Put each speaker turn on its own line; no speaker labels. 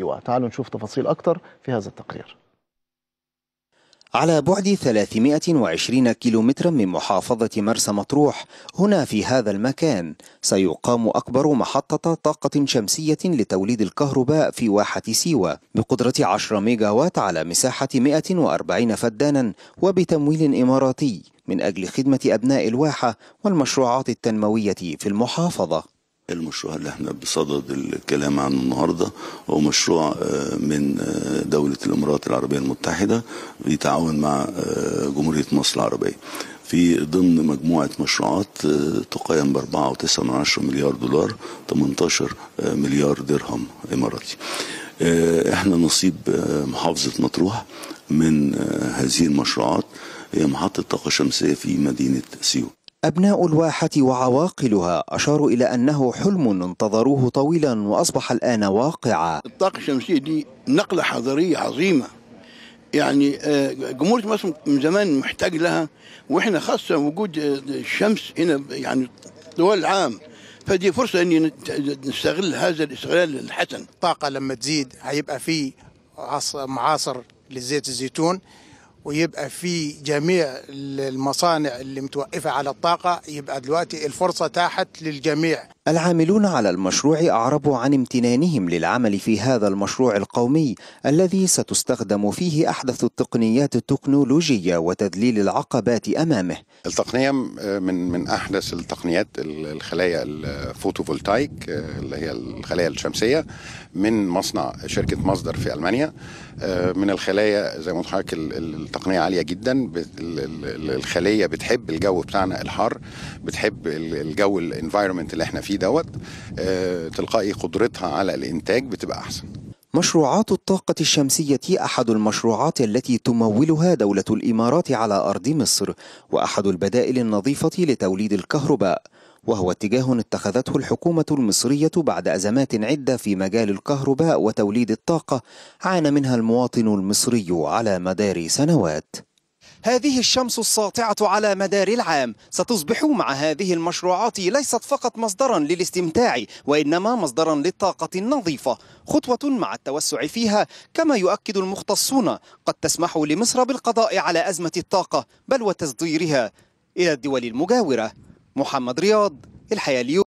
ايواء تعالوا نشوف تفاصيل اكثر في هذا التقرير
على بعد 320 كيلو مترا من محافظة مرسى مطروح هنا في هذا المكان سيقام أكبر محطة طاقة شمسية لتوليد الكهرباء في واحة سيوة بقدرة 10 ميجاوات على مساحة 140 فدانا وبتمويل إماراتي من أجل خدمة أبناء الواحة والمشروعات التنموية في المحافظة
المشروع اللي احنا بصدد الكلام عنه النهارده هو مشروع آه، من آه، دولة الإمارات العربية المتحدة بيتعاون مع آه، جمهورية مصر العربية في ضمن مجموعة مشروعات تقيم ب 4.9 مليار دولار 18 مليار درهم إماراتي احنا نصيب محافظة مطروح من هذه المشروعات هي محطة طاقة شمسية في مدينة سيوة
أبناء الواحة وعواقلها أشاروا إلى أنه حلم انتظروه طويلا وأصبح الآن واقعا الطاقة
الشمسية دي نقلة حضارية عظيمة يعني آه، جمهورية مصر من زمان محتاج لها وإحنا خاصة وجود آه، الشمس هنا يعني طوال العام فدي فرصة أن نستغل هذا الاستغلال الحسن الطاقة لما تزيد
هيبقى في معاصر لزيت الزيتون ويبقى في جميع المصانع اللي متوقفة على الطاقة يبقى دلوقتي الفرصة تاحت للجميع العاملون على المشروع أعربوا عن امتنانهم للعمل في هذا المشروع القومي الذي ستستخدم فيه أحدث التقنيات التكنولوجية وتذليل العقبات أمامه
التقنية من, من أحدث التقنيات الخلايا الفوتوفولتايك آه، اللي هي الخلايا الشمسية من مصنع شركة مصدر في ألمانيا آه، من الخلايا زي ما حضرتك التقنية عالية جدا الخلية بتحب الجو بتاعنا الحار بتحب الجو الانفايرمنت اللي احنا فيه دوت آه، تلقائي قدرتها على الانتاج بتبقى احسن
مشروعات الطاقة الشمسية أحد المشروعات التي تمولها دولة الإمارات على أرض مصر وأحد البدائل النظيفة لتوليد الكهرباء وهو اتجاه اتخذته الحكومة المصرية بعد أزمات عدة في مجال الكهرباء وتوليد الطاقة عانى منها المواطن المصري على مدار سنوات هذه الشمس الساطعة على مدار العام ستصبح مع هذه المشروعات ليست فقط مصدرا للاستمتاع وإنما مصدرا للطاقة النظيفة خطوة مع التوسع فيها كما يؤكد المختصون قد تسمح لمصر بالقضاء على أزمة الطاقة بل وتصديرها إلى الدول المجاورة محمد رياض الحياة اليوم